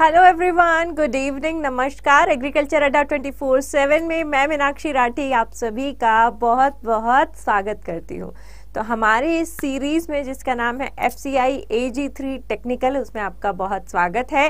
Hello everyone good evening नमस्कार agriculture Adda 24/7 में मैं मीनाक्षी राठी आप सभी का बहुत बहुत स्वागत करती हूँ तो हमारे इस सीरीज़ में जिसका नाम है F C I A G three technical उसमें आपका बहुत स्वागत है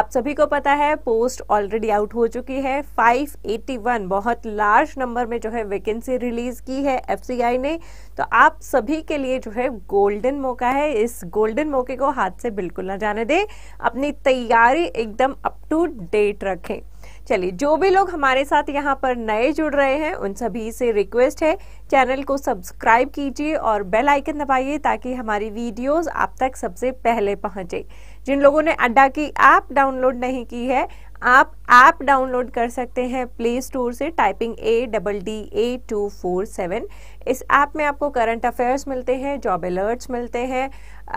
आप सभी को पता है पोस्ट ऑलरेडी आउट हो चुकी है 581 बहुत लार्ज नंबर में जो है वैकेंसी रिलीज़ की है एफ सी आई ने तो आप सभी के लिए जो है गोल्डन मौका है इस गोल्डन मौके को हाथ से बिल्कुल ना जाने दें अपनी तैयारी एकदम अप टू डेट रखें चलिए जो भी लोग हमारे साथ यहाँ पर नए जुड़ रहे हैं उन सभी से रिक्वेस्ट है चैनल को सब्सक्राइब कीजिए और बेल आइकन दबाइए ताकि हमारी वीडियोस आप तक सबसे पहले पहुँचे जिन लोगों ने अड्डा की ऐप डाउनलोड नहीं की है आप ऐप डाउनलोड कर सकते हैं प्ले स्टोर से typing A double D A two four seven इस ऐप में आपको करंट अफेयर्स मिलते हैं जॉब अलर्ट्स मिलते हैं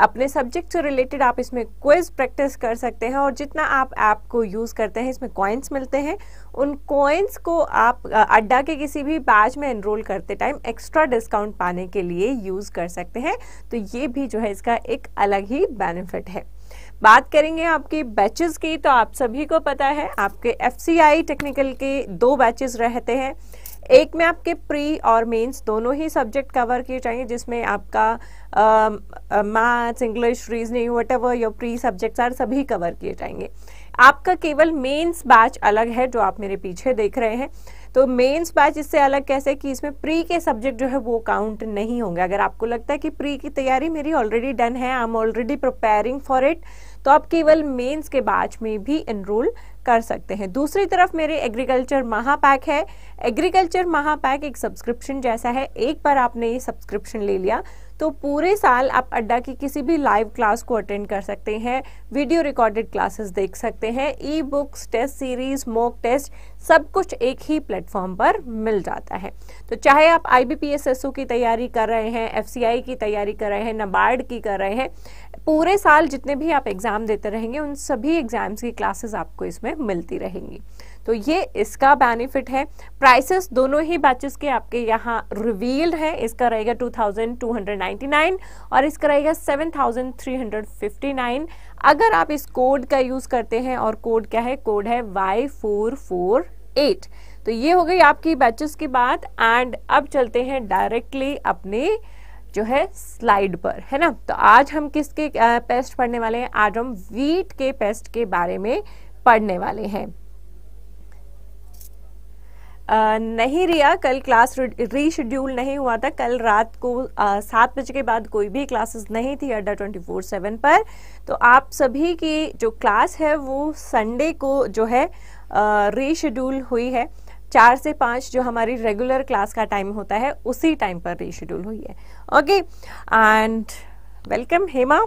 अपने सब्जेक्ट से रिलेटेड आप इसमें क्विज प्रैक्टिस कर सकते हैं और जितना आप ऐप को यूज़ करते हैं इसमें कॉइन्स मिलते हैं उन कॉइन्स को आप अड्डा के किसी भी बैच में एनरोल करते टाइम एक्स्ट्रा डिस्काउंट पाने के लिए यूज़ कर सकते हैं तो ये भी जो है इसका एक अलग ही बेनिफिट है बात करेंगे आपके बैचेस की तो आप सभी को पता है आपके एफसीआई टेक्निकल के दो बैचेस रहते हैं एक में आपके प्री और मेंस दोनों ही सब्जेक्ट कवर किए जाएंगे जिसमें आपका maths English reasoning whatever your pre subjects are सभी कवर किए जाएंगे आपका केवल मेंस बैच अलग है जो आप मेरे पीछे देख रहे हैं तो मेंस बैच इससे अलग कैसे कि इसमें प्री के सब्जेक्ट जो है वो काउंट नहीं होंगे अगर आपको लगता है कि प्री की तैयारी मेरी ऑलरेडी डन है I am already preparing for it तो आप केवल मेंस के बैच में भी इनरोल कर सकते हैं दूसरी तरफ मेरे एग्रीकल्चर महापैक है एग्रीकल्चर महापैक एक सब्सक्रिप्शन जैसा है एक बार आपने ये सब्सक्रिप्शन ले लिया तो पूरे साल आप अड्डा की किसी भी लाइव क्लास को अटेंड कर सकते हैं वीडियो रिकॉर्डेड क्लासेस देख सकते हैं e books test series mock test सब कुछ एक ही प्लेटफॉर्म पर मिल जाता है तो चाहे आप आई की तैयारी कर रहे हैं एफ की तैयारी कर रहे हैं नबार्ड की कर रहे हैं पूरे साल जितने भी आप एग्ज़ाम देते रहेंगे उन सभी एग्ज़ाम्स की क्लासेस आपको इसमें मिलती रहेंगी तो ये इसका बेनिफिट है प्राइसेस दोनों ही बैचेस के आपके यहाँ रिवील्ड हैं इसका रहेगा 2299 और इसका रहेगा 7359 अगर आप इस कोड का यूज़ करते हैं और कोड क्या है कोड है वाई फोर फोर एट तो ये हो गई आपकी बैचेस की बात एंड अब चलते हैं डायरेक्टली अपने जो है स्लाइड पर है ना तो आज हम किसके पेस्ट पढ़ने वाले हैं आज हम वीट के पेस्ट के बारे में पढ़ने वाले हैं नहीं रिया कल क्लास रीशेड्यूल नहीं हुआ था कल रात को सात बजे के बाद कोई भी क्लासेस नहीं थी अड्डा ट्वेंटी फोर सेवन पर तो आप सभी की जो क्लास है वो संडे को जो है रीशेड्यूल हुई है चार से पाँच जो हमारी रेगुलर क्लास का टाइम होता है उसी टाइम पर रीशेड्यूल हुई है ओके एंड वेलकम हेमा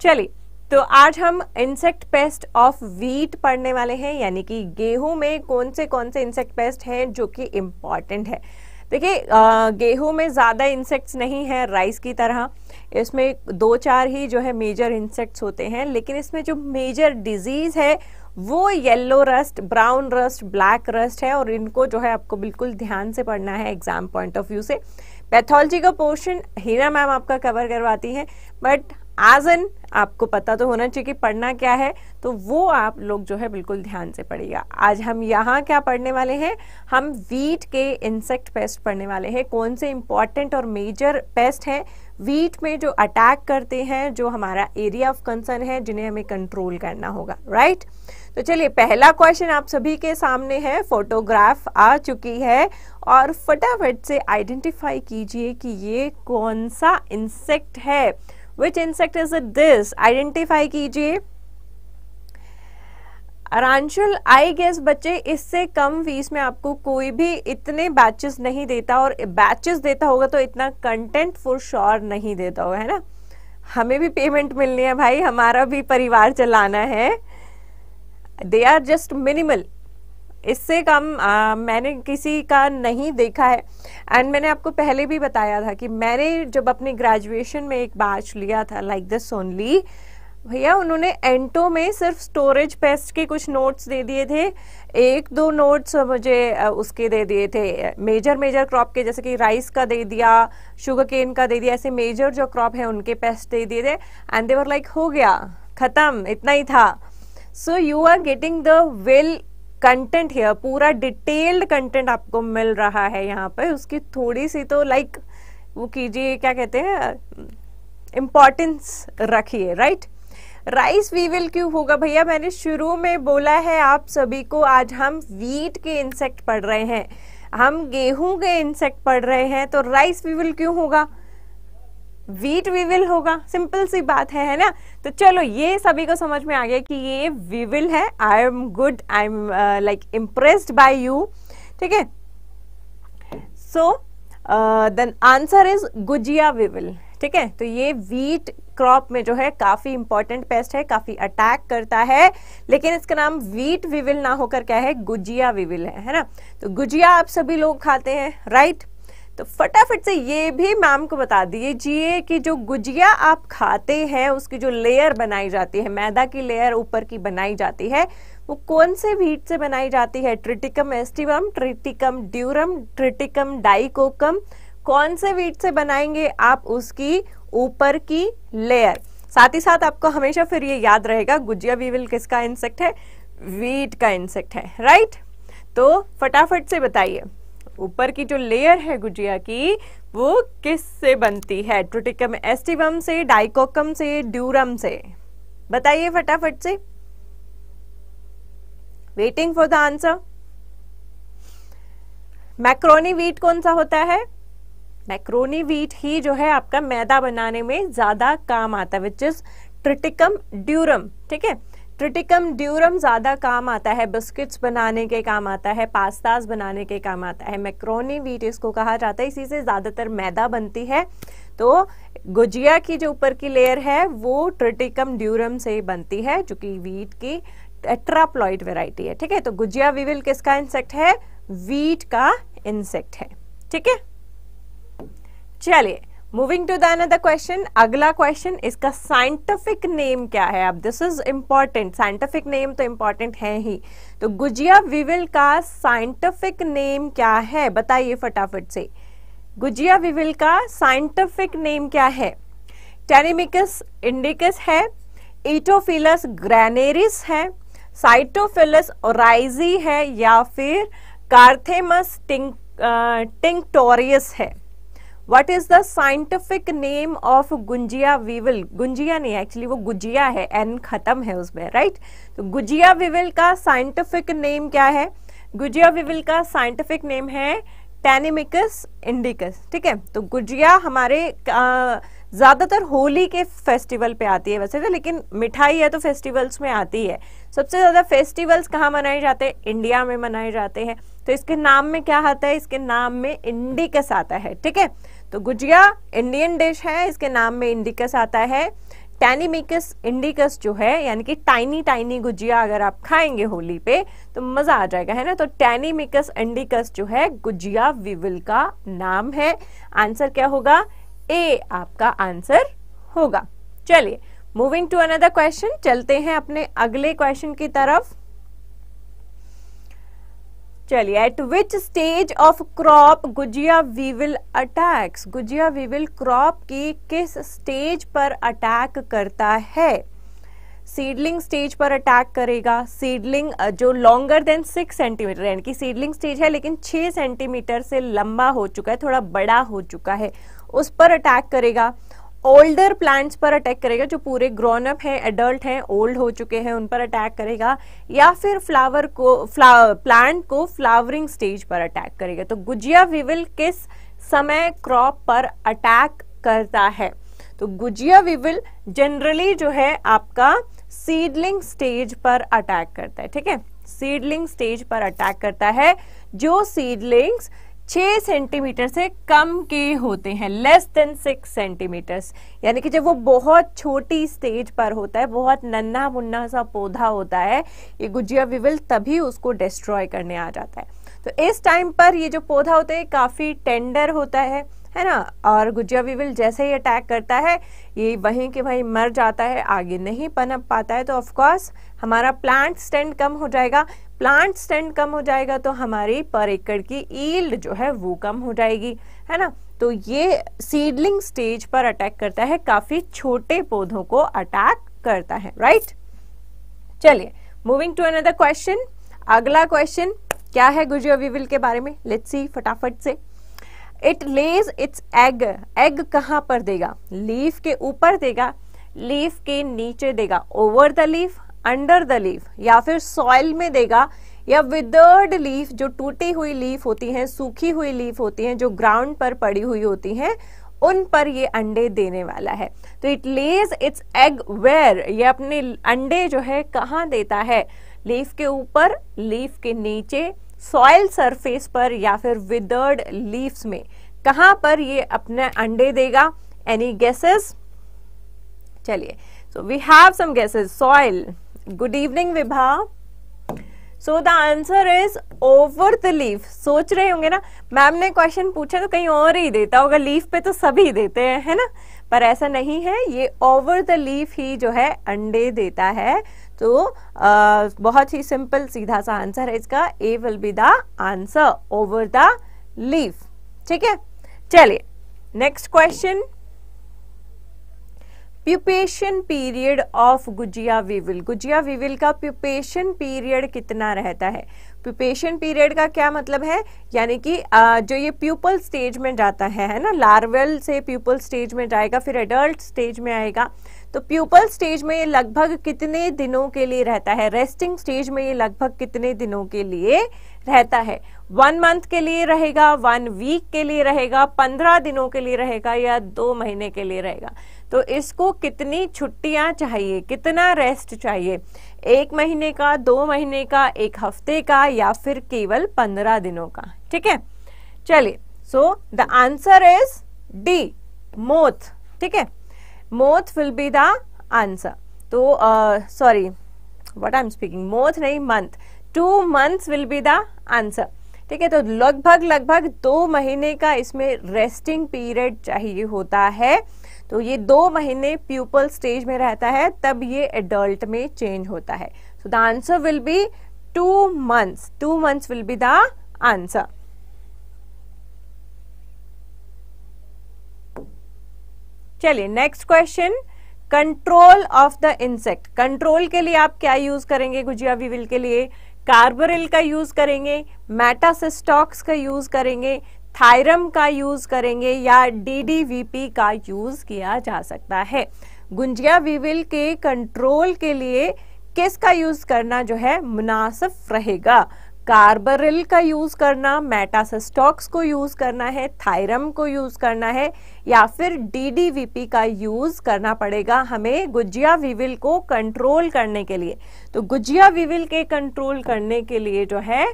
चलिए तो आज हम इंसेक्ट पेस्ट ऑफ वीट पढ़ने वाले हैं यानी कि गेहूं में कौन से कौन से इंसेक्ट पेस्ट हैं जो कि इम्पॉर्टेंट है देखिए गेहूं में ज़्यादा इंसेक्ट्स नहीं है राइस की तरह इसमें दो चार ही जो है मेजर इंसेक्ट्स होते हैं लेकिन इसमें जो मेजर डिजीज़ है वो yellow rust brown rust black rust है और इनको जो है आपको बिल्कुल ध्यान से पढ़ना है एग्जाम पॉइंट ऑफ व्यू से पैथोलॉजी का पोर्शन हीरा मैम आपका कवर करवाती हैं बट एज एन आपको पता तो होना चाहिए कि पढ़ना क्या है तो वो आप लोग जो है बिल्कुल ध्यान से पढ़िएगा आज हम यहाँ क्या पढ़ने वाले हैं हम वीट के इंसेक्ट पेस्ट पढ़ने वाले हैं कौन से इम्पॉर्टेंट और मेजर पेस्ट हैं वीट में जो अटैक करते हैं जो हमारा एरिया ऑफ कंसर्न है जिन्हें हमें कंट्रोल करना होगा राइट तो चलिए पहला क्वेश्चन आप सभी के सामने है फोटोग्राफ आ चुकी है और फटाफट से आइडेंटिफाई कीजिए कि ये कौन सा इंसेक्ट है which insect is it this identify कीजिए अरांशुल आई गेस बच्चे इससे कम फीस में आपको कोई भी इतने बैचेस नहीं देता और बैचेस देता होगा तो इतना कंटेंट फॉर श्योर नहीं देता होगा है ना हमें भी पेमेंट मिलनी है भाई हमारा भी परिवार चलाना है दे आर जस्ट मिनिमल इससे कम आ, मैंने किसी का नहीं देखा है एंड मैंने आपको पहले भी बताया था कि मैंने जब अपने ग्रेजुएशन में एक बैच लिया था लाइक दिस ओनली भैया उन्होंने एंटो में सिर्फ स्टोरेज पेस्ट के कुछ नोट्स दे दिए थे एक दो नोट्स मुझे उसके दे दिए थे मेजर मेजर क्रॉप के जैसे कि राइस का दे दिया शुगर केन का दे दिया ऐसे मेजर जो क्रॉप है उनके पेस्ट दे दिए थे एंड देवर लाइक हो गया ख़त्म इतना ही था so you are getting the well content here पूरा डिटेल्ड कंटेंट आपको मिल रहा है यहाँ पर उसकी थोड़ी सी तो लाइक like, वो कीजिए क्या कहते हैं इम्पॉर्टेंस रखिए राइट राइस वीविल क्यों होगा भैया मैंने शुरू में बोला है आप सभी को आज हम वीट के इंसेक्ट पढ़ रहे हैं हम गेहूं के इंसेक्ट पढ़ रहे हैं तो राइस वीविल क्यों होगा वीट विविल होगा सिंपल सी बात है है ना तो चलो ये सभी को समझ में आ गया कि ये विविल है I am good I am like impressed by you ठीक है so then answer is gujiya weevil ठीक है तो ये वीट क्रॉप में जो है काफी इंपॉर्टेंट पेस्ट है काफी अटैक करता है लेकिन इसका नाम वीट विविल ना होकर क्या है गुजिया विविल है है ना तो गुजिया आप सभी लोग खाते हैं राइट right? तो फटाफट से ये भी मैम को बता दीजिए कि जो गुजिया आप खाते हैं उसकी जो लेयर बनाई जाती है मैदा की लेयर ऊपर की बनाई जाती है वो कौन से व्हीट से बनाई जाती है Triticum aestivum Triticum durum Triticum dicoccum कौन से व्हीट से बनाएंगे आप उसकी ऊपर की लेयर साथ ही साथ आपको हमेशा फिर ये याद रहेगा गुजिया वीविल किसका इंसेक्ट है वीट का इंसेक्ट है राइट तो फटाफट से बताइए ऊपर की जो लेयर है गुजिया की वो किस से बनती है ट्रुटिकम एस्टिवम से डाइकोकम से ड्यूरम से बताइए फटाफट से waiting for the answer macaroni wheat कौन सा होता है मैक्रोनी वीट ही जो है आपका मैदा बनाने में ज्यादा काम आता है विच इज ट्रिटिकम ड्यूरम ठीक है ट्रिटिकम ड्यूरम ज़्यादा काम आता है बिस्किट्स बनाने के काम आता है पास्ताज बनाने के काम आता है मैक्रोनी वीट इसको कहा जाता है इसी से ज़्यादातर मैदा बनती है तो गुजिया की जो ऊपर की लेयर है वो ट्रिटिकम ड्यूरम से बनती है जो कि वीट की एट्राप्लॉइड वेराइटी है ठीक है तो गुजिया विविल किसका इंसेक्ट है वीट का इंसेक्ट है ठीक है चलिए मूविंग टू द क्वेश्चन अगला क्वेश्चन इसका साइंटिफिक नेम क्या है अब this is important scientific name तो इम्पॉर्टेंट है ही तो गुजिया विविल का साइंटिफिक नेम क्या है बताइए फटाफट से गुजिया विविल का साइंटिफिक नेम क्या है टेनिमिकस इंडिकस है इटोफिलस ग्रेनेरिस है साइटोफिलस ओराइजी है या फिर कार्थेमस टिंक टिंकटोरियस है what is the scientific name of gunjiya weevil gunjiya नहीं एक्चुअली वो गुजिया है एन खत्म है उसमें राइट right? तो गुजिया विविल का साइंटिफिक नेम क्या है गुजिया विविल का साइंटिफिक नेम है टेनिमिकस इंडिकस ठीक है तो गुजिया हमारे ज़्यादातर होली के फेस्टिवल पे आती है वैसे तो लेकिन मिठाई है तो फेस्टिवल्स में आती है सबसे ज़्यादा फेस्टिवल्स कहाँ मनाए जाते हैं इंडिया में मनाए जाते हैं तो इसके नाम में क्या आता है इसके नाम में इंडिकस आता है ठीक है तो गुजिया इंडियन डिश है इसके नाम में इंडिकस आता है टैनीमिकस इंडिकस जो है यानी कि टाइनी टाइनी गुजिया अगर आप खाएंगे होली पे तो मजा आ जाएगा है ना तो टैनीमिकस इंडिकस जो है गुजिया विविल का नाम है आंसर क्या होगा ए आपका आंसर होगा चलिए मूविंग टू अनदर क्वेश्चन चलते हैं अपने अगले क्वेश्चन की तरफ चलिए at which stage of crop gujiya weevil attacks gujiya weevil crop की किस स्टेज पर अटैक करता है सीडलिंग स्टेज पर अटैक करेगा सीडलिंग जो लॉन्गर देन सिक्स सेंटीमीटर यानी कि सीडलिंग स्टेज है लेकिन छः सेंटीमीटर से लंबा हो चुका है थोड़ा बड़ा हो चुका है उस पर अटैक करेगा ओल्डर प्लांट्स पर अटैक करेगा जो पूरे ग्रोन अप हैं एडल्ट हैं ओल्ड हो चुके हैं उन पर अटैक करेगा या फिर फ्लावर को फ्लावर प्लांट को फ्लावरिंग स्टेज पर अटैक करेगा तो गुजिया विविल किस समय क्रॉप पर अटैक करता है तो गुजिया विविल जनरली जो है आपका सीडलिंग स्टेज पर अटैक करता है ठीक है सीडलिंग स्टेज पर अटैक करता है जो सीडलिंग्स छः सेंटीमीटर से कम के होते हैं लेस देन सिक्स सेंटीमीटर यानी कि जब वो बहुत छोटी स्टेज पर होता है बहुत नन्ना मुन्ना सा पौधा होता है ये गुजिया विविल तभी उसको डिस्ट्रॉय करने आ जाता है तो इस टाइम पर ये जो पौधा होता है काफ़ी टेंडर होता है है ना और गुजिया विविल जैसे ही अटैक करता है ये वहीं के वहीं मर जाता है आगे नहीं पनप पाता है तो ऑफकोर्स हमारा प्लांट स्टैंड कम हो जाएगा प्लांट स्टैंड कम हो जाएगा तो हमारी पर एकड़ की ईल्ड जो है वो कम हो जाएगी है ना तो ये सीडलिंग स्टेज पर अटैक करता है काफी छोटे पौधों को अटैक करता है राइट चलिए मूविंग टू अनदर क्वेश्चन अगला क्वेश्चन क्या है गुजिया के बारे में लेट्स सी फटाफट से it lays its egg egg कहां पर देगा लीफ के ऊपर देगा लीफ के नीचे देगा over the leaf under the leaf या फिर सॉइल में देगा या विदर्ड लीफ जो टूटी हुई लीफ होती हैं सूखी हुई लीफ होती हैं जो ग्राउंड पर पड़ी हुई होती हैं उन पर ये अंडे देने वाला है तो it lays its egg where ये अपने अंडे जो है कहाँ देता है लीफ के ऊपर लीफ के नीचे सॉइल सरफेस पर या फिर विदर्ड लीव्स में कहाँ पर ये अपने अंडे देगा एनी गैसेस चलिए so we have some guesses soil good evening Vibha so the answer is over the leaf सोच रहे होंगे ना मैम ने क्वेश्चन पूछा तो कहीं और ही देता होगा लीफ पे तो सभी देते हैं है ना पर ऐसा नहीं है ये ओवर द लीफ ही जो है अंडे देता है तो आ, बहुत ही सिंपल सीधा सा आंसर है इसका A will be the answer over the leaf ठीक है चलिए next question pupation period of gujiya weevil gujiya weevil का प्यूपेशन पीरियड कितना रहता है प्यूपेशन पीरियड का क्या मतलब है यानी कि जो ये प्यूपल स्टेज में जाता है है ना लार्वल से प्यूपल स्टेज में जाएगा फिर एडल्ट स्टेज में आएगा तो प्यूपल स्टेज में ये लगभग कितने दिनों के लिए रहता है रेस्टिंग स्टेज में ये लगभग कितने दिनों के लिए रहता है वन मंथ के लिए रहेगा वन वीक के लिए रहेगा पंद्रह दिनों के लिए रहेगा या दो महीने के लिए रहेगा तो इसको कितनी छुट्टियां चाहिए कितना रेस्ट चाहिए एक महीने का दो महीने का एक हफ्ते का या फिर केवल पंद्रह दिनों का ठीक है चलिए so the answer is D moth ठीक है moth will be the answer तो sorry what I am speaking moth नहीं month two months will be the answer ठीक है तो लगभग लगभग दो महीने का इसमें रेस्टिंग पीरियड चाहिए होता है तो ये दो महीने प्यूपल स्टेज में रहता है तब ये एडल्ट में चेंज होता है so the answer will be two months two months will be the answer चलिए next question control of the insect control के लिए आप क्या यूज करेंगे गुजिया विविल के लिए कार्बरिल का यूज़ करेंगे मेटासिस्टॉक्स का यूज़ करेंगे थायरम का यूज़ करेंगे या डीडीवीपी का यूज़ किया जा सकता है गुंजिया वीविल के कंट्रोल के लिए किसका यूज़ करना जो है मुनासिब रहेगा कार्बरिल का यूज करना मेटासिस्टॉक्स को यूज करना है थायरम को यूज करना है या फिर डीडीवीपी का यूज करना पड़ेगा हमें गुजिया विविल को कंट्रोल करने के लिए तो गुजिया विविल के कंट्रोल करने के लिए जो है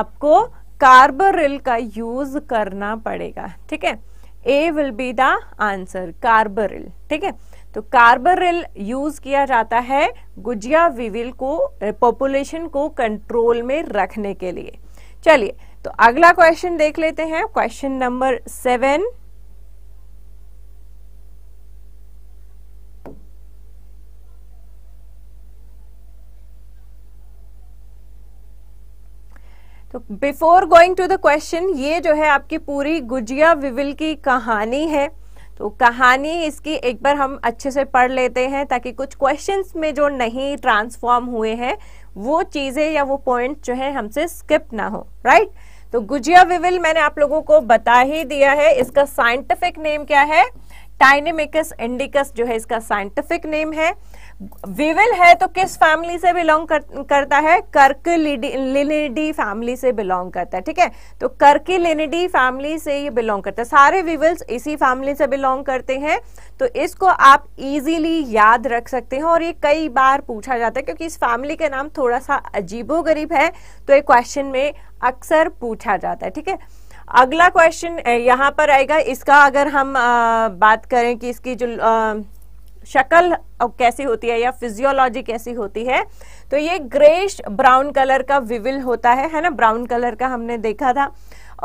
आपको कार्बरिल का यूज करना पड़ेगा ठीक है A will be the answer carbaryl ठीक है तो कार्बरिल यूज किया जाता है गुजिया विविल को पॉपुलेशन को कंट्रोल में रखने के लिए चलिए तो अगला क्वेश्चन देख लेते हैं क्वेश्चन नंबर सेवन तो before going to the question ये जो है आपकी पूरी गुजिया विविल की कहानी है तो कहानी इसकी एक बार हम अच्छे से पढ़ लेते हैं ताकि कुछ क्वेश्चंस में जो नहीं ट्रांसफॉर्म हुए हैं वो चीज़ें या वो पॉइंट जो है हमसे स्किप ना हो राइट तो गुजिया विविल मैंने आप लोगों को बता ही दिया है इसका साइंटिफिक नेम क्या है टाइनेमिकस इंडिकस जो है इसका साइंटिफिक नेम है विविल है तो किस फैमिली से बिलोंग कर, करता है कर्क कर्कलिनिडी फैमिली से बिलोंग करता है ठीक है तो कर्क कर्किलिनिडी फैमिली से ये बिलोंग करता है सारे विविल्स इसी फैमिली से बिलोंग करते हैं तो इसको आप इजीली याद रख सकते हैं और ये कई बार पूछा जाता है क्योंकि इस फैमिली का नाम थोड़ा सा अजीबो है तो ये क्वेश्चन में अक्सर पूछा जाता है ठीक है अगला क्वेश्चन यहाँ पर आएगा इसका अगर हम आ, बात करें कि इसकी जो आ, शक्ल कैसी होती है या फिजियोलॉजी कैसी होती है तो ये ग्रेश ब्राउन कलर का विविल होता है है ना ब्राउन कलर का हमने देखा था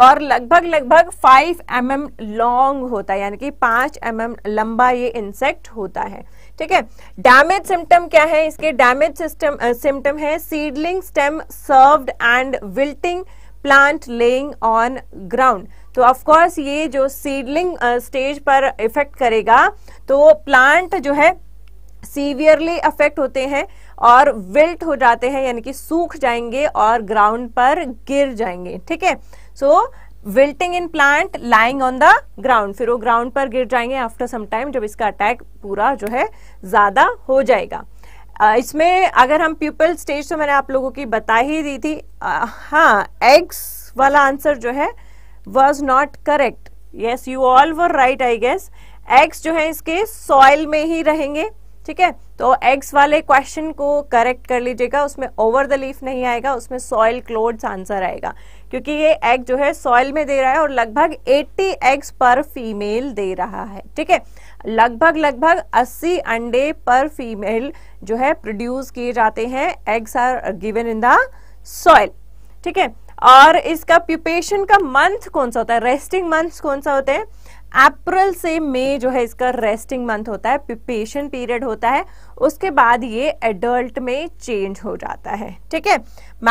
और लगभग लगभग 5 एम एम लॉन्ग होता है यानी कि 5 एम mm लंबा ये इंसेक्ट होता है ठीक है डैमेज सिम्टम क्या है इसके डैमेज सिस्टम सिम्टम है seedling stem served and wilting plant laying on ground तो ऑफकोर्स ये जो सीडलिंग स्टेज uh, पर इफेक्ट करेगा तो प्लांट जो है सीवियरली अफेक्ट होते हैं और विल्ट हो जाते हैं यानी कि सूख जाएंगे और ग्राउंड पर गिर जाएंगे ठीक है so wilting in plant lying on the ground फिर वो ग्राउंड पर गिर जाएंगे आफ्टर सम टाइम जब इसका अटैक पूरा जो है ज्यादा हो जाएगा इसमें अगर हम प्यूपल स्टेज तो मैंने आप लोगों की बता ही दी थी आ, हाँ एग्स वाला आंसर जो है was not correct yes you all were right I guess eggs जो है इसके सॉइल में ही रहेंगे ठीक है तो एग्स वाले क्वेश्चन को करेक्ट कर लीजिएगा उसमें ओवर द लीफ नहीं आएगा उसमें सॉइल क्लोड्स आंसर आएगा क्योंकि ये एग जो है सॉइल में दे रहा है और लगभग 80 एग्स पर फीमेल दे रहा है ठीक है लगभग लगभग 80 अंडे पर फीमेल जो है प्रोड्यूस किए जाते हैं eggs are given in the soil ठीक है और इसका प्यूपेशन का मंथ कौन सा होता है रेस्टिंग मंथ कौन सा होता है अप्रैल से मई जो है इसका रेस्टिंग मंथ होता है प्यूपेशन पीरियड होता है उसके बाद ये एडल्ट में चेंज हो जाता है ठीक है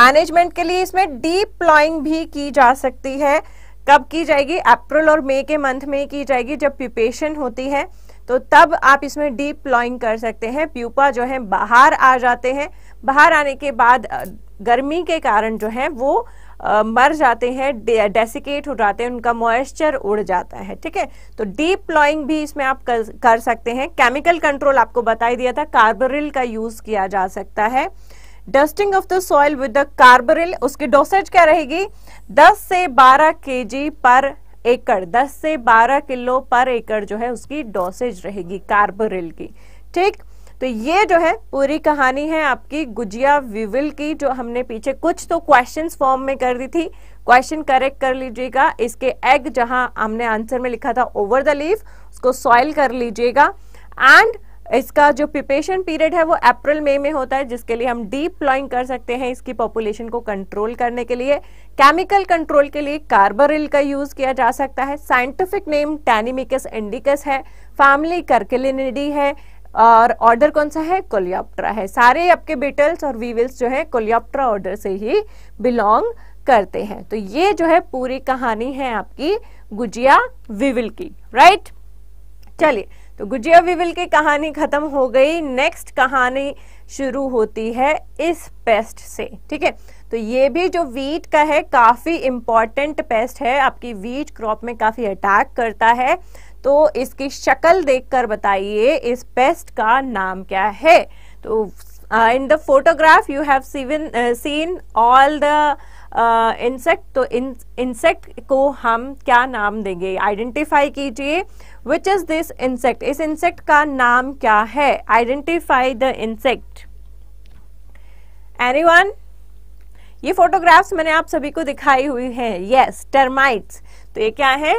मैनेजमेंट के लिए इसमें डीप प्लॉइंग भी की जा सकती है कब की जाएगी अप्रैल और मई के मंथ में की जाएगी जब प्यूपेशन होती है तो तब आप इसमें डीप प्लॉइंग कर सकते हैं प्यूपा जो है बाहर आ जाते हैं बाहर आने के बाद गर्मी के कारण जो है वो आ, मर जाते हैं डेसिकेट हो जाते हैं उनका मॉइस्चर उड़ जाता है ठीक है तो डीप प्लॉइंग भी इसमें आप कर, कर सकते हैं केमिकल कंट्रोल आपको बताई दिया था कार्बोरिल का यूज किया जा सकता है dusting of the soil with the carbaryl उसकी डोसेज क्या रहेगी 10 से 12 केजी पर एकड़ दस से बारह किलो पर एकड़ जो है उसकी डोसेज रहेगी कार्बोरिल की ठीक तो ये जो है पूरी कहानी है आपकी गुजिया विविल की जो हमने पीछे कुछ तो क्वेश्चन फॉर्म में कर दी थी क्वेश्चन करेक्ट कर लीजिएगा इसके एग जहां हमने आंसर में लिखा था ओवर द लीफ उसको सॉइल कर लीजिएगा एंड इसका जो प्रिपेशन पीरियड है वो अप्रैल मई में, में होता है जिसके लिए हम डीप प्लॉइंग कर सकते हैं इसकी पॉपुलेशन को कंट्रोल करने के लिए केमिकल कंट्रोल के लिए कार्बरिल का यूज किया जा सकता है साइंटिफिक नेम टैनिमिकस इंडिकस है फैमिली करकेलिनिडी है और ऑर्डर कौन सा है कोलियोप्ट्रा है सारे आपके बिटल्स और वीविल्स जो है कोलियोप्ट्रा ऑर्डर से ही बिलोंग करते हैं तो ये जो है पूरी कहानी है आपकी गुजिया विविल की राइट चलिए तो गुजिया विविल की कहानी खत्म हो गई नेक्स्ट कहानी शुरू होती है इस पेस्ट से ठीक है तो ये भी जो वीट का है काफ़ी इंपॉर्टेंट पेस्ट है आपकी वीट क्रॉप में काफ़ी अटैक करता है तो इसकी शक्ल देखकर बताइए इस पेस्ट का नाम क्या है तो in the photograph you have seen all the insect तो इंसेक्ट को हम क्या नाम देंगे आइडेंटिफाई कीजिए विच इज दिस इंसेक्ट इस इंसेक्ट का नाम क्या है आइडेंटिफाई द इंसेक्ट वन ये फोटोग्राफ्स मैंने आप सभी को दिखाई हुई है यस टर्माइट्स तो ये क्या है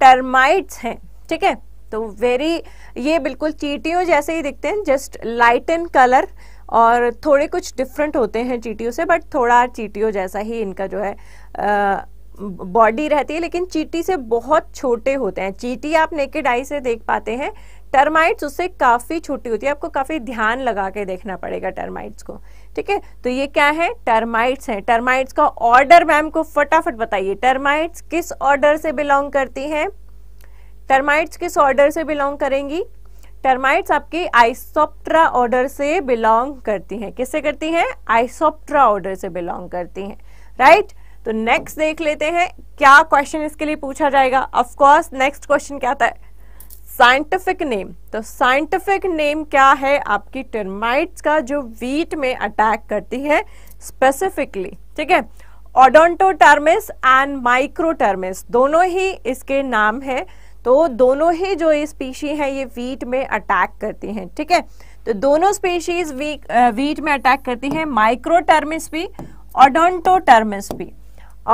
टर्माइट्स हैं ठीक है तो वेरी ये बिल्कुल चीटियों जैसे ही दिखते हैं जस्ट लाइट इन कलर और थोड़े कुछ डिफरेंट होते हैं चीटियों से बट थोड़ा चीटियों जैसा ही इनका जो है बॉडी रहती है लेकिन चीटी से बहुत छोटे होते हैं चीटी आप नेकेड आई से देख पाते हैं टर्माइट्स उससे काफ़ी छोटी होती है आपको काफ़ी ध्यान लगा के देखना पड़ेगा टर्माइट्स को ठीक है तो ये क्या है टर्माइट्स हैं टर्माइट्स का ऑर्डर मैम को फटाफट बताइए टर्माइट्स किस ऑर्डर से बिलोंग करती हैं टर्माइट्स किस ऑर्डर से बिलोंग करेंगी टर्माइट्स आपके आइसोप्ट्रा ऑर्डर से बिलोंग करती हैं किससे करती हैं आइसोप्ट्रा ऑर्डर से बिलोंग करती हैं राइट right? तो नेक्स्ट देख लेते हैं क्या क्वेश्चन इसके लिए पूछा जाएगा ऑफ कोर्स नेक्स्ट क्वेश्चन क्या आता है साइंटिफिक नेम तो साइंटिफिक नेम क्या है आपकी टर्माइट्स का जो वीट में अटैक करती है स्पेसिफिकली ठीक है ओडोंटोटर्मिस एंड माइक्रोटर्मिस दोनों ही इसके नाम है तो दोनों ही जो ये स्पीशी हैं ये वीट में अटैक करती हैं ठीक है तो दोनों स्पीशीज वीट में अटैक करती हैं माइक्रोटर्मिस भी ओडोंटोटर्मिस भी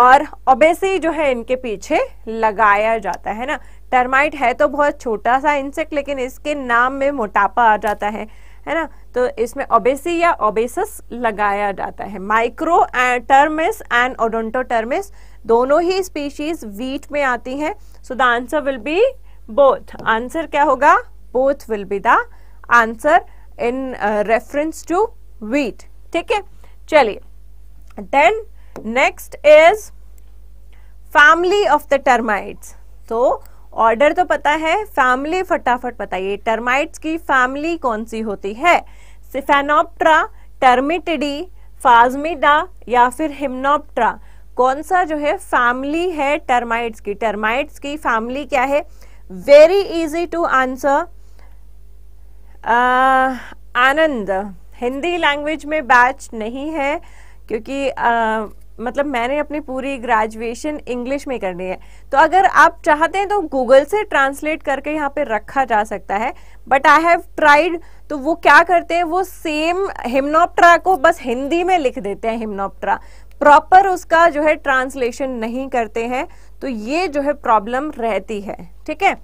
और ओबेसी जो है इनके पीछे लगाया जाता है ना टर्माइट है तो बहुत छोटा सा इंसेक्ट लेकिन इसके नाम में मोटापा आ जाता है है ना तो इसमें ओबेसी या ओबेसस लगाया जाता है माइक्रो टर्मिस एंड ओडोंटोटर्मिस दोनों ही स्पीशीज वीट में आती हैं so the answer will be both answer क्या होगा both will be the answer in reference to wheat ठीक है चलिए then next is family of the termites तो ऑर्डर तो पता है फैमिली फटाफट बताइए टर्माइट्स की फैमिली कौन सी होती है सिफेनोप्ट्रा टर्मिटिडी फाजमिडा या फिर हिमनोप्ट्रा कौन सा जो है फैमिली है टर्माइट्स की टर्माइट्स की फैमिली क्या है very easy to answer Anand Hindi language में बैच नहीं है क्योंकि uh, मतलब मैंने अपनी पूरी ग्रेजुएशन इंग्लिश में करनी है तो अगर आप चाहते हैं तो गूगल से ट्रांसलेट करके यहाँ पे रखा जा सकता है बट आई हैव ट्राइड तो वो क्या करते हैं वो सेम हिमनोप्ट्रा को बस हिंदी में लिख देते हैं हिमनोप्ट्रा प्रॉपर उसका जो है ट्रांसलेशन नहीं करते हैं तो ये जो है प्रॉब्लम रहती है ठीक है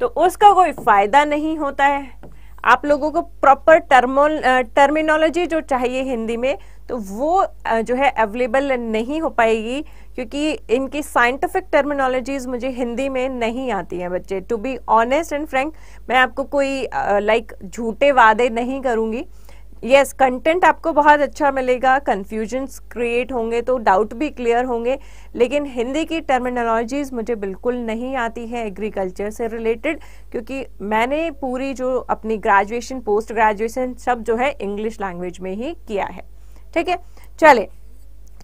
तो उसका कोई फायदा नहीं होता है आप लोगों को प्रॉपर टर्मोल टर्मिनोलॉजी जो चाहिए हिंदी में तो वो जो है अवेलेबल नहीं हो पाएगी क्योंकि इनकी साइंटिफिक टर्मिनोलॉजीज मुझे हिंदी में नहीं आती हैं बच्चे to be honest and frank मैं आपको कोई लाइक uh, झूठे वादे नहीं करूँगी यस कंटेंट आपको बहुत अच्छा मिलेगा कन्फ्यूजन्स क्रिएट होंगे तो डाउट भी क्लियर होंगे लेकिन हिंदी की टर्मिनोलॉजीज़ मुझे बिल्कुल नहीं आती है एग्रीकल्चर से रिलेटेड क्योंकि मैंने पूरी जो अपनी ग्रेजुएशन पोस्ट ग्रेजुएशन सब जो है इंग्लिश लैंग्वेज में ही किया है ठीक है चले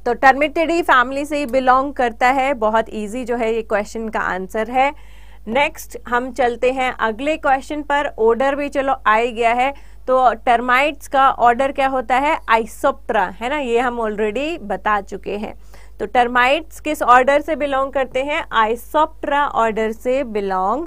तो टर्मिटेडी फैमिली से ही बिलोंग करता है बहुत इजी जो है ये क्वेश्चन का आंसर है नेक्स्ट हम चलते हैं अगले क्वेश्चन पर ऑर्डर भी चलो आ गया है तो टर्माइट्स का ऑर्डर क्या होता है आइसोप्ट्रा है ना ये हम ऑलरेडी बता चुके हैं तो टर्माइट्स किस ऑर्डर से बिलोंग करते हैं आइसोप्ट्रा ऑर्डर से बिलोंग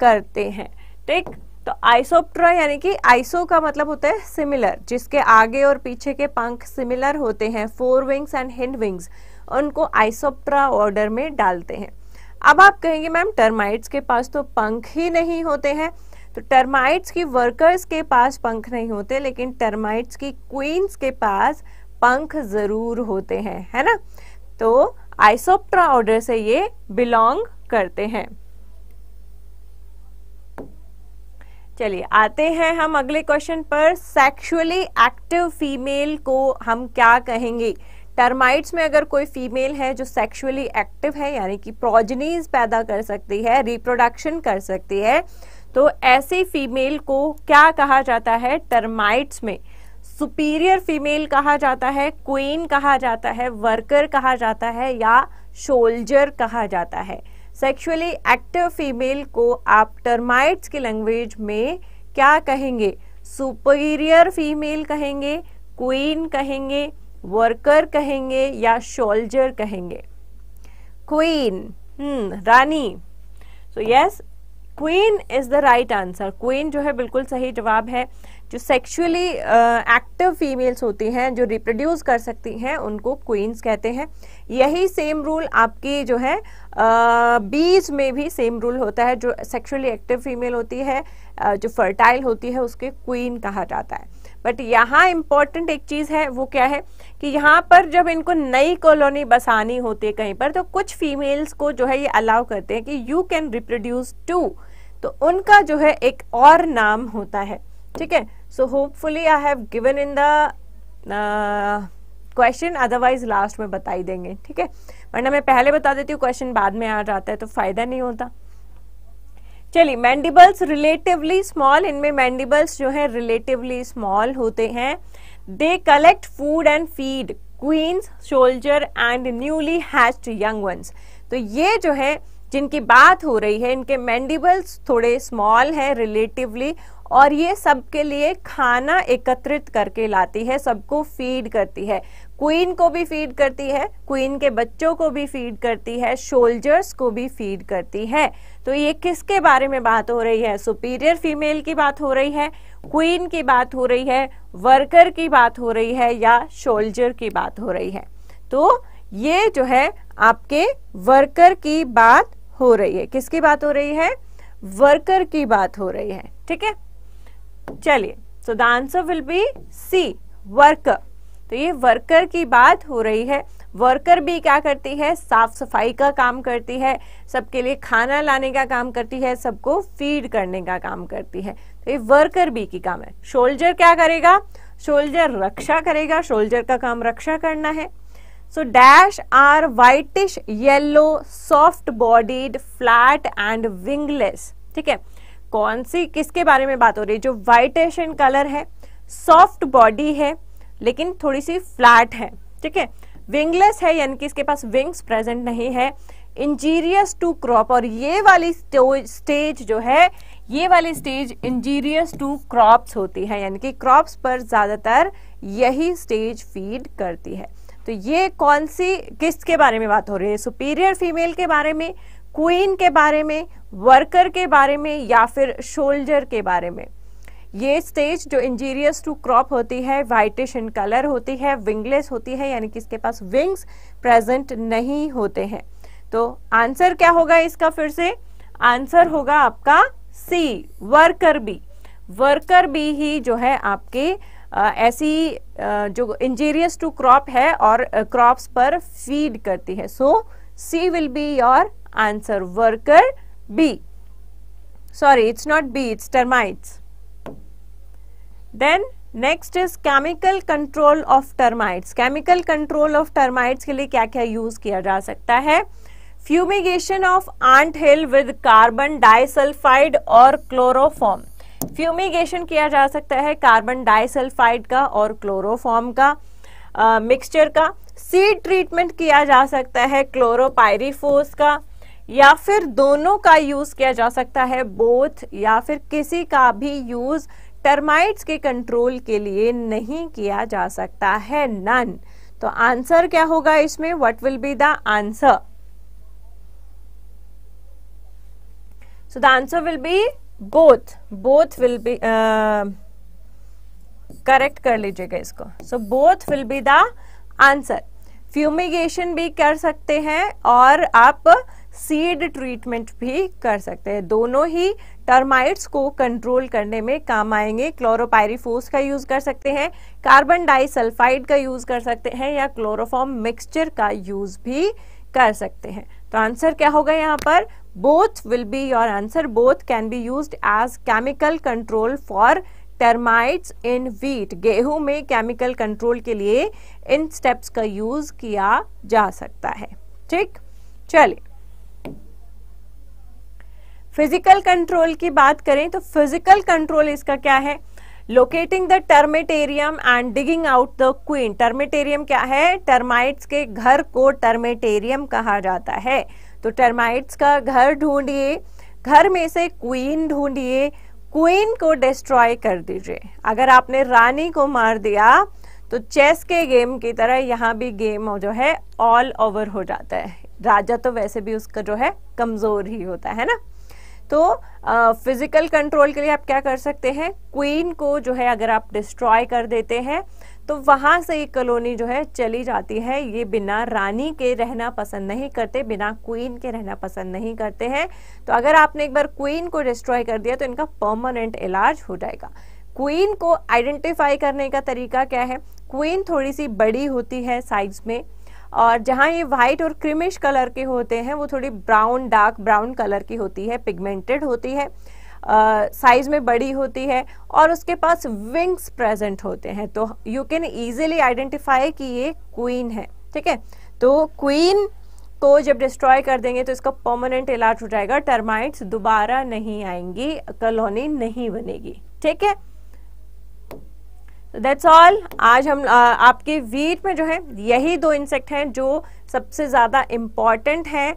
करते हैं ठीक तो आइसोप्ट्रा यानी कि आइसो का मतलब होता है सिमिलर जिसके आगे और पीछे के पंख सिमिलर होते हैं fore wings and hind wings उनको आइसोप्ट्रा ऑर्डर में डालते हैं अब आप कहेंगे मैम टर्माइट्स के पास तो पंख ही नहीं होते हैं तो टर्माइट्स की वर्कर्स के पास पंख नहीं होते लेकिन टर्माइट्स की क्वींस के पास पंख जरूर होते हैं है ना तो आइसोप्ट्रा ऑर्डर से ये बिलोंग करते हैं चलिए आते हैं हम अगले क्वेश्चन पर सेक्सुअली एक्टिव फीमेल को हम क्या कहेंगे टर्माइट्स में अगर कोई फीमेल है जो सेक्सुअली एक्टिव है यानी कि प्रोजनीज पैदा कर सकती है रिप्रोडक्शन कर सकती है तो ऐसी फीमेल को क्या कहा जाता है टर्माइट्स में सुपीरियर फीमेल कहा जाता है क्वीन कहा जाता है वर्कर कहा जाता है या शोल्जर कहा जाता है सेक्सुअली एक्टिव फीमेल को आप टर्माइट्स की लैंग्वेज में क्या कहेंगे सुपीरियर फीमेल कहेंगे क्वीन कहेंगे वर्कर कहेंगे या शोल्जर कहेंगे क्वीन हम्म, रानी so yes queen is the right answer queen जो है बिल्कुल सही जवाब है जो सेक्शुअली एक्टिव फीमेल्स होती हैं जो रिप्रोड्यूस कर सकती हैं उनको क्वींस कहते हैं यही सेम रूल आपकी जो है बीज uh, में भी सेम रूल होता है जो सेक्शुअली एक्टिव फीमेल होती है uh, जो फर्टाइल होती है उसके क्वीन कहा जाता है बट यहाँ इम्पॉर्टेंट एक चीज़ है वो क्या है कि यहाँ पर जब इनको नई कॉलोनी बसानी होती है कहीं पर तो कुछ फीमेल्स को जो है ये अलाउ करते हैं कि यू कैन रिप्रोड्यूस टू तो उनका जो है एक और नाम होता है ठीक है so hopefully i have given in the question otherwise last में बताई देंगे ठीक है वरना मैं पहले बता देती हूँ क्वेश्चन बाद में आ जाता है तो फायदा नहीं होता चलिए मैंडिबल्स रिलेटिवली स्मॉल इनमें मैंडिबल्स जो है रिलेटिवली स्मॉल होते हैं they collect food and feed queens soldier and newly hatched young ones तो ये जो है जिनकी बात हो रही है इनके मैंडिबल्स थोड़े स्मॉल हैं रिलेटिवली और ये सबके लिए खाना एकत्रित करके लाती है सबको फीड करती है क्वीन को भी फीड करती है क्वीन के बच्चों को भी फीड करती है शोल्जर्स को भी फीड करती है तो ये किसके बारे में बात हो रही है सुपीरियर फीमेल की बात हो रही है क्वीन की बात हो रही है वर्कर की बात हो रही है या शोल्जर की बात हो रही है तो ये जो है आपके वर्कर की बात हो रही है किसकी बात हो रही है वर्कर की बात हो रही है ठीक है चलिए so the answer will be C worker तो ये वर्कर की बात हो रही है वर्कर भी क्या करती है साफ सफाई का काम करती है सबके लिए खाना लाने का काम करती है सबको फीड करने का काम करती है तो ये वर्कर भी की काम है शोल्जर क्या करेगा शोल्जर रक्षा करेगा शोल्जर का काम रक्षा करना है so dash are whitish yellow soft bodied flat and wingless ठीक है कौन सी किसके बारे में बात हो रही है जो वाइटिश इन कलर है सॉफ्ट बॉडी है लेकिन थोड़ी सी फ्लैट है ठीक है विंगलेस है यानी कि इसके पास विंग्स प्रेजेंट नहीं है इंजीरियस टू क्रॉप और ये वाली स्टेज जो है ये वाली स्टेज इंजीरियस टू क्रॉप्स होती है यानी कि क्रॉप्स पर ज़्यादातर यही स्टेज फीड करती है तो ये कौन सी किस के बारे में बात हो रही है सुपीरियर फीमेल के बारे में क्वीन के बारे में वर्कर के बारे में या फिर शोल्जर के बारे में ये स्टेज जो इंजीरियस टू क्रॉप होती है वाइटिश इन कलर होती है विंगलेस होती है यानी कि इसके पास विंग्स प्रेजेंट नहीं होते हैं तो आंसर क्या होगा इसका फिर से आंसर होगा आपका C worker B worker B ही जो है आपके ऐसी जो इंजीरियस टू क्रॉप है और क्रॉप्स पर फीड करती है so C will be your Answer worker B. Sorry, it's not B, it's termites. Then next is chemical control of termites chemical control of termites के लिए क्या क्या यूज किया जा सकता है fumigation of ant hill with carbon disulphide और chloroform fumigation किया जा सकता है कार्बन डाइसल्फाइड का और क्लोरोफॉर्म का मिक्सचर uh, का सीड ट्रीटमेंट किया जा सकता है क्लोरोपायरीफोस का या फिर दोनों का यूज किया जा सकता है बोथ या फिर किसी का भी यूज टर्माइट्स के कंट्रोल के लिए नहीं किया जा सकता है नन तो आंसर क्या होगा इसमें what will be the answer so the answer will be both both will be correct कर लीजिएगा इसको so both will be the answer fumigation भी कर सकते हैं और आप सीड ट्रीटमेंट भी कर सकते हैं दोनों ही टर्माइट्स को कंट्रोल करने में काम आएंगे क्लोरोपायरीफोस का यूज़ कर सकते हैं कार्बन डाइसल्फाइड का यूज़ कर सकते हैं या क्लोरोफॉर्म मिक्सचर का यूज़ भी कर सकते हैं तो आंसर क्या होगा यहाँ पर both will be your answer both can be use as chemical control for termites in wheat गेहूं में केमिकल कंट्रोल के लिए इन स्टेप्स का यूज किया जा सकता है ठीक चलिए फिजिकल कंट्रोल की बात करें तो फिजिकल कंट्रोल इसका क्या है locating the termitarium and digging out the queen termitarium क्या है टर्माइट्स के घर को टर्मेटेरियम कहा जाता है तो टर्माइट्स का घर ढूंढिए घर में से क्वीन ढूंढिए क्वीन को डिस्ट्रॉय कर दीजिए अगर आपने रानी को मार दिया तो चेस के गेम की तरह यहाँ भी गेम जो है ऑल ओवर हो जाता है राजा तो वैसे भी उसका जो है कमज़ोर ही होता है ना तो फिजिकल कंट्रोल के लिए आप क्या कर सकते हैं क्वीन को जो है अगर आप डिस्ट्रॉय कर देते हैं तो वहाँ से ये कॉलोनी जो है चली जाती है ये बिना रानी के रहना पसंद नहीं करते बिना क्वीन के रहना पसंद नहीं करते हैं तो अगर आपने एक बार क्वीन को डिस्ट्रॉय कर दिया तो इनका परमानेंट इलाज हो जाएगा क्वीन को आइडेंटिफाई करने का तरीका क्या है क्वीन थोड़ी सी बड़ी होती है साइज में और जहाँ ये वाइट और क्रिमिश कलर के होते हैं वो थोड़ी ब्राउन डार्क ब्राउन कलर की होती है पिगमेंटेड होती है साइज uh, में बड़ी होती है और उसके पास विंग्स प्रेजेंट होते हैं तो यू कैन ईजिली आइडेंटिफाई कि ये क्वीन है ठीक है तो क्वीन को जब डिस्ट्रॉय कर देंगे तो इसका परमानेंट इलाज हो जाएगा टर्माइट्स दोबारा नहीं आएंगी कॉलोनी नहीं बनेगी ठीक है दैट्स ऑल आज हम आ, आपके वीट में जो है यही दो इंसेक्ट हैं जो सबसे ज़्यादा इम्पॉर्टेंट हैं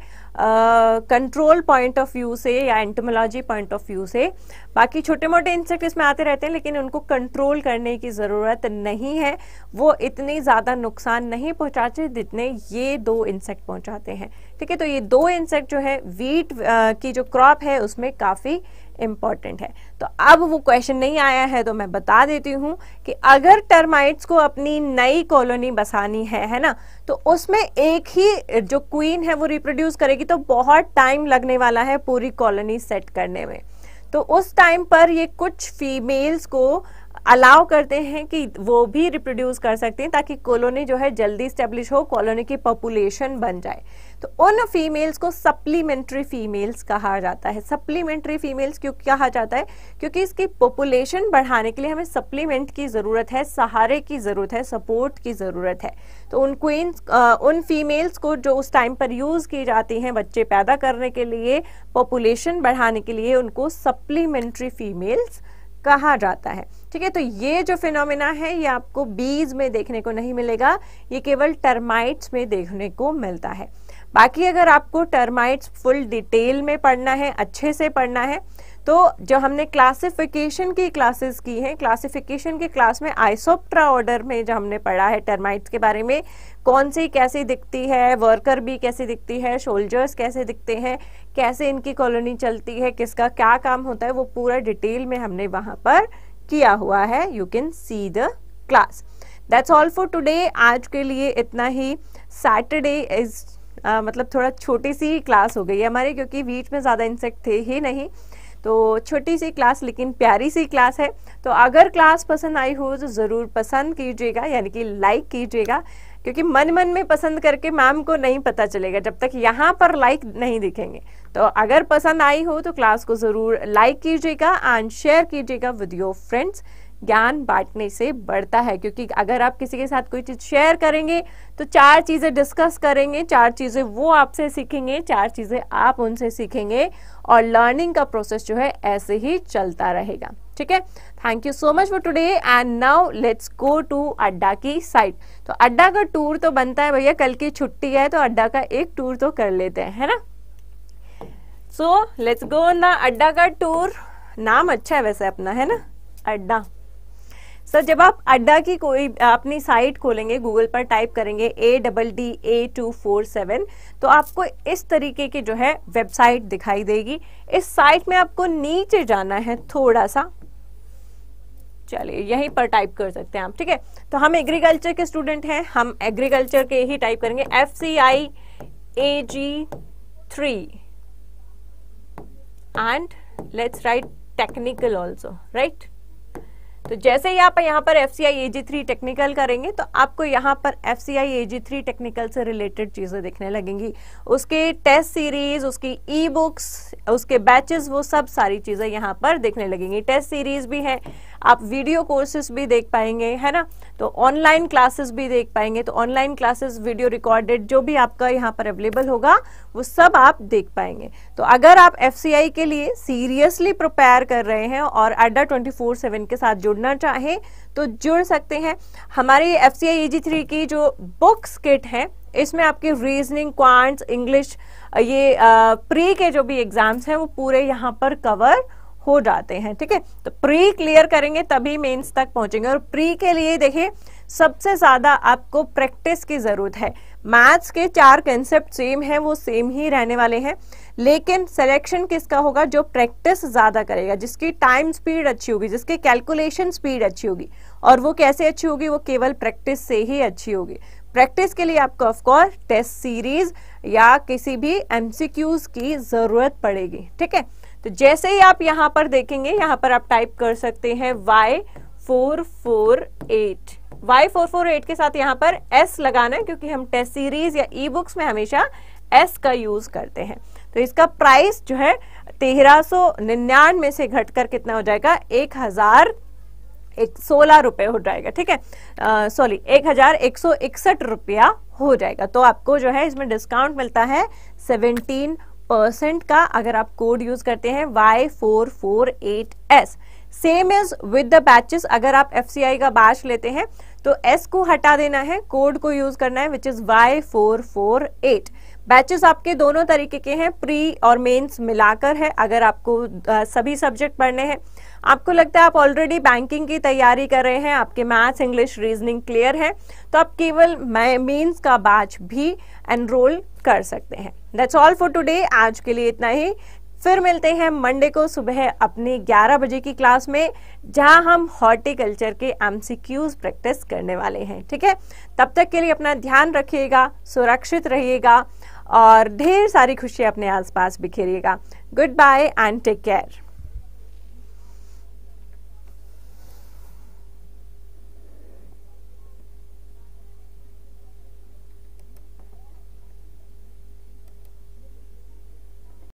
कंट्रोल पॉइंट ऑफ व्यू से या एंटोमोलॉजी पॉइंट ऑफ व्यू से बाकी छोटे मोटे इंसेक्ट इसमें आते रहते हैं लेकिन उनको कंट्रोल करने की ज़रूरत नहीं है वो इतनी ज़्यादा नुकसान नहीं पहुँचाते जितने ये दो इंसेक्ट पहुँचाते हैं ठीक है तो ये दो इंसेक्ट जो है वीट आ, की जो क्रॉप है उसमें काफ़ी इम्पॉर्टेंट है तो अब वो क्वेश्चन नहीं आया है तो मैं बता देती हूँ कि अगर टर्माइट्स को अपनी नई कॉलोनी बसानी है है ना तो उसमें एक ही जो क्वीन है वो रिप्रोड्यूस करेगी तो बहुत टाइम लगने वाला है पूरी कॉलोनी सेट करने में तो उस टाइम पर ये कुछ फीमेल्स को अलाउ करते हैं कि वो भी रिप्रोड्यूस कर सकते हैं ताकि कॉलोनी जो है जल्दी स्टेब्लिश हो कॉलोनी की पॉपुलेशन बन जाए तो उन फीमेल्स को सप्लीमेंट्री फीमेल्स कहा जाता है सप्लीमेंट्री फीमेल्स क्यों कहा जाता है क्योंकि इसकी पॉपुलेशन बढ़ाने के लिए हमें सप्लीमेंट की ज़रूरत है सहारे की ज़रूरत है सपोर्ट की ज़रूरत है तो उन क्वींस उन फीमेल्स को जो उस टाइम पर यूज़ की जाती हैं बच्चे पैदा करने के लिए पॉपुलेशन बढ़ाने के लिए उनको सप्लीमेंट्री फीमेल्स कहा जाता है ठीक है तो ये जो फिनोमिना है ये आपको बीज में देखने को नहीं मिलेगा ये केवल टर्माइट्स में देखने को मिलता है बाकी अगर आपको टर्माइट्स फुल डिटेल में पढ़ना है अच्छे से पढ़ना है तो जो हमने क्लासिफिकेशन की क्लासेस की हैं क्लासिफिकेशन के क्लास में आइसोप्ट्रा ऑर्डर में जो हमने पढ़ा है टर्माइट्स के बारे में कौन सी कैसी दिखती है वर्कर भी कैसी दिखती है शोल्जर्स कैसे दिखते हैं कैसे इनकी कॉलोनी चलती है किसका क्या काम होता है वो पूरा डिटेल में हमने वहाँ पर किया हुआ है you can see the class that's all for today आज के लिए इतना ही सैटरडे इज मतलब थोड़ा छोटी सी क्लास हो गई है हमारी क्योंकि बीच में ज़्यादा इंसेक्ट थे ही नहीं तो छोटी सी क्लास लेकिन प्यारी सी क्लास है तो अगर क्लास पसंद आई हो तो ज़रूर पसंद कीजिएगा यानी कि लाइक कीजिएगा क्योंकि मन मन में पसंद करके मैम को नहीं पता चलेगा जब तक यहाँ पर लाइक नहीं दिखेंगे तो अगर पसंद आई हो तो क्लास को ज़रूर लाइक कीजिएगा एंड शेयर कीजिएगा विद योर फ्रेंड्स ज्ञान बांटने से बढ़ता है क्योंकि अगर आप किसी के साथ कोई चीज़ शेयर करेंगे तो चार चीज़ें डिस्कस करेंगे चार चीज़ें वो आपसे सीखेंगे चार चीज़ें आप उनसे सीखेंगे और लर्निंग का प्रोसेस जो है ऐसे ही चलता रहेगा ठीक है thank you so much for today and now let's go to Adda की साइट तो अड्डा का टूर तो बनता है भैया कल की छुट्टी है तो अड्डा का एक टूर तो कर लेते हैं है ना सो लेट्स गो ना अड्डा का टूर नाम अच्छा है वैसे अपना है ना अड्डा सर जब आप अड्डा की कोई अपनी साइट खोलेंगे गूगल पर टाइप करेंगे A double D A two four seven तो आपको इस तरीके की जो है वेबसाइट दिखाई देगी इस साइट में आपको नीचे जाना है थोड़ा सा चलिए यहीं पर टाइप कर सकते हैं आप ठीक है तो हम एग्रीकल्चर के स्टूडेंट हैं हम एग्रीकल्चर के ही टाइप करेंगे F C I A G three and let's write technical also write तो जैसे ही आप यहाँ पर F C I A G three technical करेंगे तो आपको यहाँ पर F C I A G three technical से रिलेटेड चीज़ें दिखने लगेंगी उसके टेस्ट सीरीज उसकी ई बुक्स उसके बैचेस वो सब सारी चीज़ें यहाँ पर देखने लगेंगी टेस्ट सीरीज भी है आप वीडियो कोर्सेज भी देख पाएंगे है ना तो ऑनलाइन क्लासेस भी देख पाएंगे तो ऑनलाइन क्लासेस वीडियो रिकॉर्डेड जो भी आपका यहाँ पर अवेलेबल होगा वो सब आप देख पाएंगे तो अगर आप एफ के लिए सीरियसली प्रिपेयर कर रहे हैं और अड्डा ट्वेंटी फोर सेवन के साथ जुड़ना चाहें तो जुड़ सकते हैं हमारे एफ सी आई थ्री की जो बुक्स किट है इसमें आपके रीजनिंग क्वांट्स इंग्लिश ये प्री के जो भी एग्जाम्स हैं वो पूरे यहाँ पर कवर हो जाते हैं ठीक है तो प्री क्लियर करेंगे तभी मेंस तक पहुंचेंगे और प्री के लिए देखिए सबसे ज़्यादा आपको प्रैक्टिस की ज़रूरत है मैथ्स के चार कंसेप्ट सेम है वो सेम ही रहने वाले हैं लेकिन सिलेक्शन किसका होगा जो प्रैक्टिस ज़्यादा करेगा जिसकी टाइम स्पीड अच्छी होगी जिसकी कैलकुलेशन स्पीड अच्छी होगी और वो कैसे अच्छी होगी वो केवल प्रैक्टिस से ही अच्छी होगी प्रैक्टिस के लिए आपको ऑफकोर्स टेस्ट सीरीज या किसी भी एमसीक्यूज की ज़रूरत पड़ेगी ठीक है तो जैसे ही आप यहां पर देखेंगे यहां पर आप टाइप कर सकते हैं Y four four eight Y four four eight के साथ यहां पर एस लगाना है क्योंकि हम टेस्ट सीरीज या ई बुक्स में हमेशा एस का यूज करते हैं तो इसका प्राइस जो है तेरह सो निन्यानवे से घटकर कितना हो जाएगा एक हजार एक सोलह रुपये हो जाएगा ठीक है सॉरी एक हजार एक सौ इकसठ रुपया हो जाएगा तो आपको जो है इसमें डिस्काउंट मिलता है सेवनटीन परसेंट का अगर आप कोड यूज करते हैं Y four four eight as same is with the batches अगर आप एफ सी आई का बैच लेते हैं तो एस को हटा देना है कोड को यूज करना है which is Y four four eight batches आपके दोनों तरीके के हैं प्री और मेंस मिलाकर है अगर आपको सभी सब्जेक्ट पढ़ने हैं आपको लगता है आप ऑलरेडी बैंकिंग की तैयारी कर रहे हैं आपके मैथ्स इंग्लिश रीजनिंग क्लियर है तो आप केवल मेंस का बैच भी एनरोल कर सकते हैं दैट्स ऑल फॉर टुडे आज के लिए इतना ही फिर मिलते हैं मंडे को सुबह अपने 11 बजे की क्लास में जहां हम हॉर्टिकल्चर के एमसीक्यूज प्रैक्टिस करने वाले हैं ठीक है तब तक के लिए अपना ध्यान रखिएगा सुरक्षित रहिएगा और ढेर सारी खुशियां अपने आसपास बिखेरिएगा good bye and take care